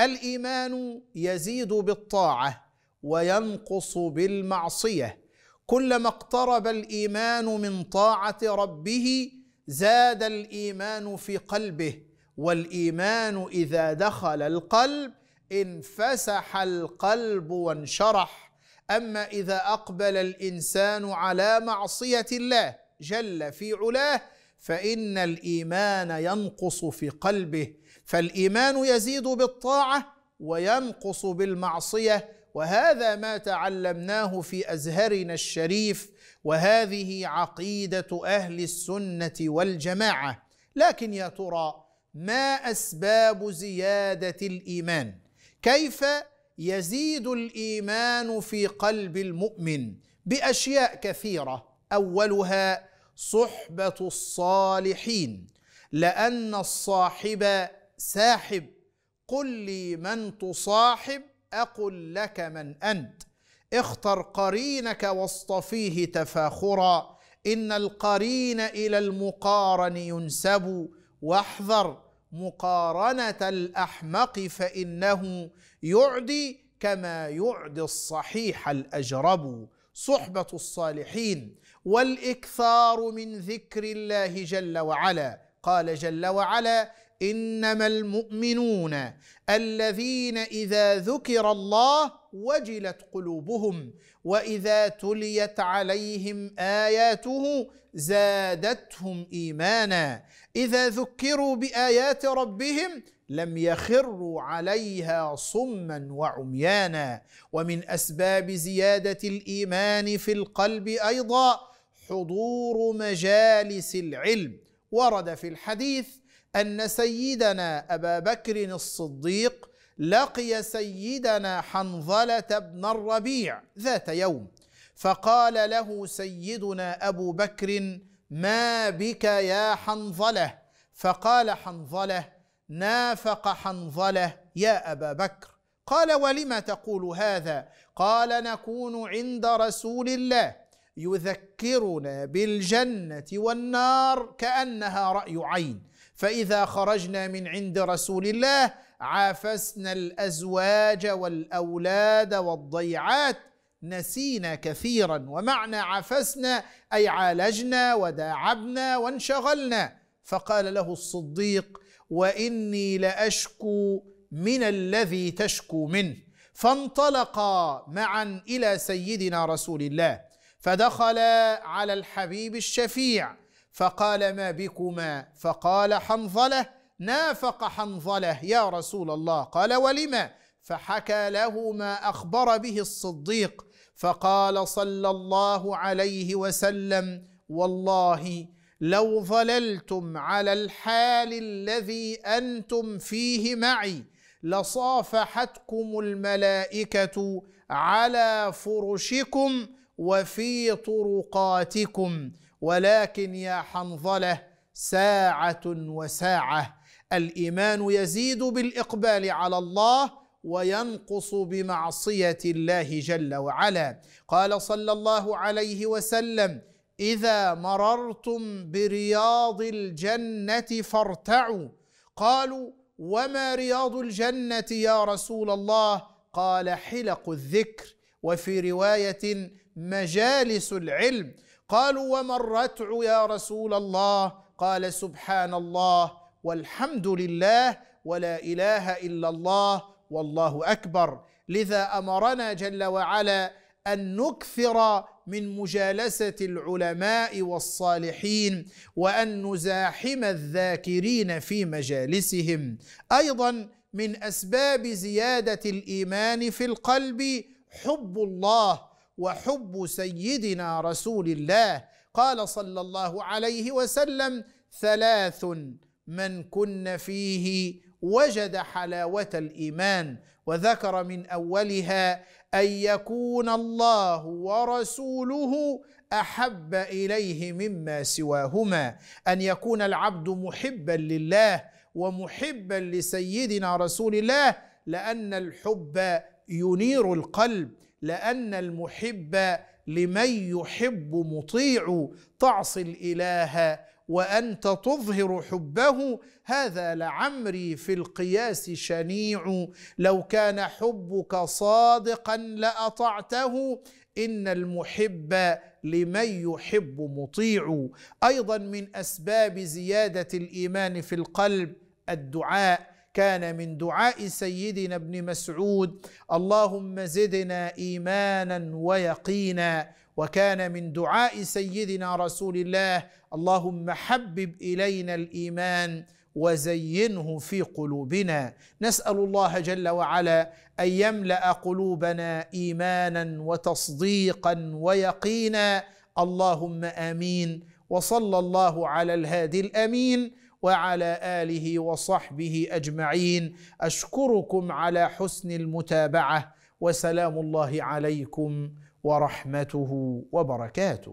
الايمان يزيد بالطاعه وينقص بالمعصيه كلما اقترب الايمان من طاعه ربه زاد الايمان في قلبه والايمان اذا دخل القلب انفسح القلب وانشرح اما اذا اقبل الانسان على معصيه الله جل في علاه فان الايمان ينقص في قلبه فالايمان يزيد بالطاعه وينقص بالمعصيه وهذا ما تعلمناه في ازهرنا الشريف وهذه عقيده اهل السنه والجماعه لكن يا ترى ما اسباب زياده الايمان كيف يزيد الايمان في قلب المؤمن باشياء كثيره اولها صحبه الصالحين لان الصاحب ساحب قل لي من تصاحب اقل لك من انت اختر قرينك واصطفيه تفاخرا ان القرين الى المقارن ينسب واحذر مقارنه الاحمق فانه يعدي كما يعدي الصحيح الاجرب صحبه الصالحين والاكثار من ذكر الله جل وعلا قال جل وعلا انما المؤمنون الذين اذا ذكر الله وجلت قلوبهم واذا تليت عليهم اياته زادتهم ايمانا اذا ذكروا بايات ربهم لم يخروا عليها صما وعميانا ومن اسباب زياده الايمان في القلب ايضا حضور مجالس العلم ورد في الحديث أن سيدنا أبا بكر الصديق لقي سيدنا حنظلة بن الربيع ذات يوم فقال له سيدنا أبو بكر ما بك يا حنظلة فقال حنظلة نافق حنظلة يا أبا بكر قال ولم تقول هذا قال نكون عند رسول الله يذكرنا بالجنة والنار كأنها رأي عين فإذا خرجنا من عند رسول الله عافسنا الأزواج والأولاد والضيعات نسينا كثيرا ومعنى عفسنا أي عالجنا وداعبنا وانشغلنا فقال له الصديق وإني لأشكو من الذي تشكو منه فانطلقا معا إلى سيدنا رسول الله فدخل على الحبيب الشفيع فقال ما بكما فقال حنظله نافق حنظله يا رسول الله قال ولما فحكى له ما اخبر به الصديق فقال صلى الله عليه وسلم والله لو ظللتم على الحال الذي انتم فيه معي لصافحتكم الملائكه على فرشكم وفي طرقاتكم ولكن يا حنظله ساعه وساعه الايمان يزيد بالاقبال على الله وينقص بمعصيه الله جل وعلا قال صلى الله عليه وسلم اذا مررتم برياض الجنه فارتعوا قالوا وما رياض الجنه يا رسول الله قال حلق الذكر وفي روايه مجالس العلم قالوا وما الرتع يا رسول الله قال سبحان الله والحمد لله ولا اله الا الله والله اكبر لذا امرنا جل وعلا ان نكثر من مجالسه العلماء والصالحين وان نزاحم الذاكرين في مجالسهم ايضا من اسباب زياده الايمان في القلب حب الله وحب سيدنا رسول الله قال صلى الله عليه وسلم ثلاث من كن فيه وجد حلاوه الايمان وذكر من اولها ان يكون الله ورسوله احب اليه مما سواهما ان يكون العبد محبا لله ومحبا لسيدنا رسول الله لان الحب ينير القلب لأن المحب لمن يحب مطيع تعصي الإله وأنت تظهر حبه هذا لعمري في القياس شنيع لو كان حبك صادقا لأطعته إن المحب لمن يحب مطيع أيضا من أسباب زيادة الإيمان في القلب الدعاء كان من دعاء سيدنا ابن مسعود اللهم زدنا ايمانا ويقينا وكان من دعاء سيدنا رسول الله اللهم حبب الينا الايمان وزينه في قلوبنا نسال الله جل وعلا ان يملا قلوبنا ايمانا وتصديقا ويقينا اللهم امين وصلى الله على الهادي الامين وعلى اله وصحبه اجمعين اشكركم على حسن المتابعه وسلام الله عليكم ورحمته وبركاته